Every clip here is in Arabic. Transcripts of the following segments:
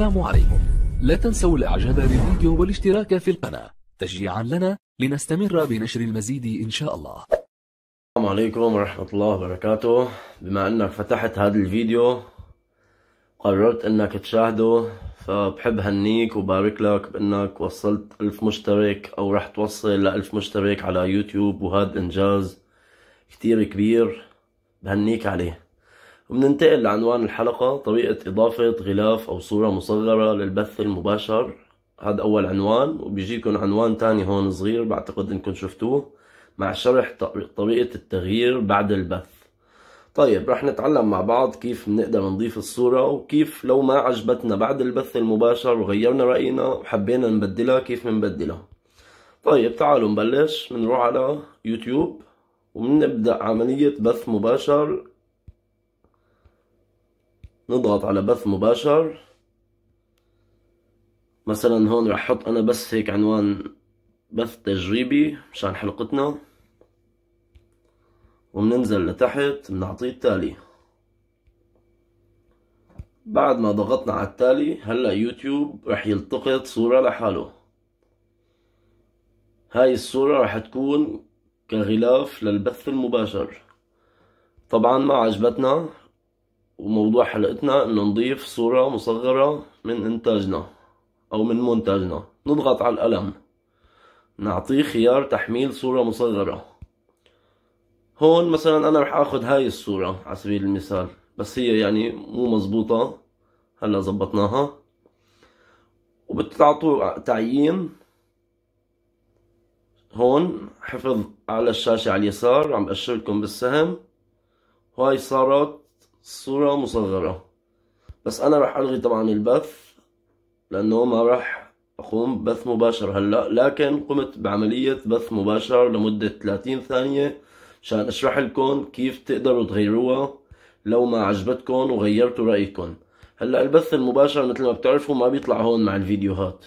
السلام عليكم لا تنسوا الاعجاب بالفيديو والاشتراك في القناة تشجيعا لنا لنستمر بنشر المزيد ان شاء الله السلام عليكم ورحمة الله وبركاته بما انك فتحت هذا الفيديو قررت انك تشاهده فبحب هنيك وبارك لك بانك وصلت الف مشترك او رح توصل لالف مشترك على يوتيوب وهذا انجاز كتير كبير بهنيك عليه وبننتقل لعنوان الحلقة طريقة إضافة غلاف أو صورة مصغرة للبث المباشر هذا أول عنوان وبيجيكم عنوان تاني هون صغير بعتقد إنكم شفتوه مع شرح طريقة التغيير بعد البث طيب رح نتعلم مع بعض كيف بنقدر نضيف الصورة وكيف لو ما عجبتنا بعد البث المباشر وغيرنا رأينا وحبينا نبدلها كيف بنبدلها طيب تعالوا نبلش بنروح على يوتيوب وبنبدأ عملية بث مباشر نضغط على بث مباشر مثلا هون رح احط انا بس هيك عنوان بث تجريبي مشان حلقتنا وبننزل لتحت بنعطيه التالي بعد ما ضغطنا على التالي هلا يوتيوب رح يلتقط صورة لحاله هاي الصورة رح تكون كغلاف للبث المباشر طبعا ما عجبتنا وموضوع حلقتنا انه نضيف صورة مصغرة من انتاجنا او من منتجنا نضغط على القلم نعطيه خيار تحميل صورة مصغرة هون مثلا انا رح اخذ هاي الصورة على سبيل المثال بس هي يعني مو مزبوطة هلا زبطناها وبتعطوا تعيين هون حفظ على الشاشة على اليسار عم بأشرلكم بالسهم هاي صارت صورة مصغرة بس انا راح الغي طبعا البث لانه ما راح اقوم بث مباشر هلا لكن قمت بعملية بث مباشر لمدة 30 ثانية عشان اشرح لكم كيف تقدروا تغيروها لو ما عجبتكم وغيرتوا رأيكم هلا البث المباشر مثل ما بتعرفوا ما بيطلع هون مع الفيديوهات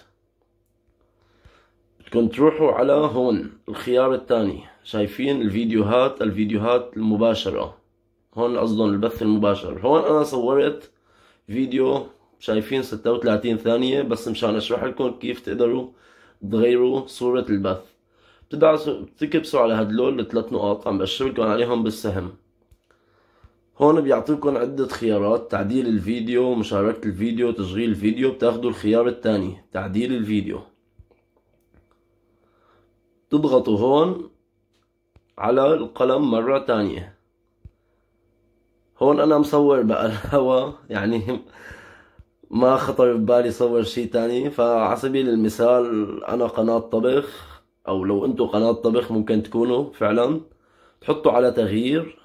بدكم تروحوا على هون الخيار الثاني شايفين الفيديوهات الفيديوهات المباشره هون قصدهم البث المباشر هون انا صورت فيديو شايفين 36 ثانية بس مشان اشرح لكم كيف تقدروا تغيروا صورة البث بتدعسوا بتكبسوا على هدلول الثلاث نقاط عم بشركم عليهم بالسهم هون بيعطيكم عدة خيارات تعديل الفيديو مشاركة الفيديو تشغيل الفيديو بتاخدوا الخيار الثاني تعديل الفيديو تضغطوا هون على القلم مرة تانية هون انا مصور بقى الهوا يعني ما خطر ببالي صور شي تاني فعلى سبيل المثال انا قناة طبخ او لو انتو قناة طبخ ممكن تكونوا فعلا تحطوا على تغيير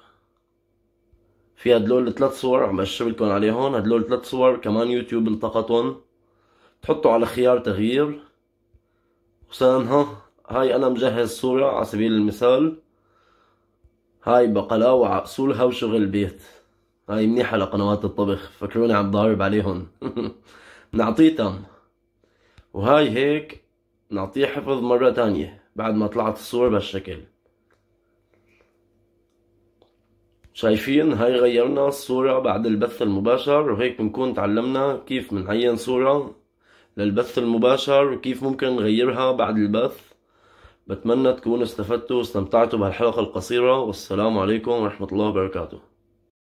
في هدول الثلاث صور عم اشبلكن عليهم هدول الثلاث صور كمان يوتيوب التقطن تحطوا على خيار تغيير ها هاي انا مجهز صورة على سبيل المثال هاي بقلاوة عقسولها وشغل بيت هاي منيحة لقنوات الطبخ فكروني عم ضارب عليهم نعطيه تم وهاي هيك نعطيه حفظ مرة تانية بعد ما طلعت الصور بهالشكل شايفين هاي غيرنا الصورة بعد البث المباشر وهيك بنكون تعلمنا كيف بنعين صورة للبث المباشر وكيف ممكن نغيرها بعد البث بتمنى تكونوا استفدتوا واستمتعتوا بهالحلقة القصيرة والسلام عليكم ورحمة الله وبركاته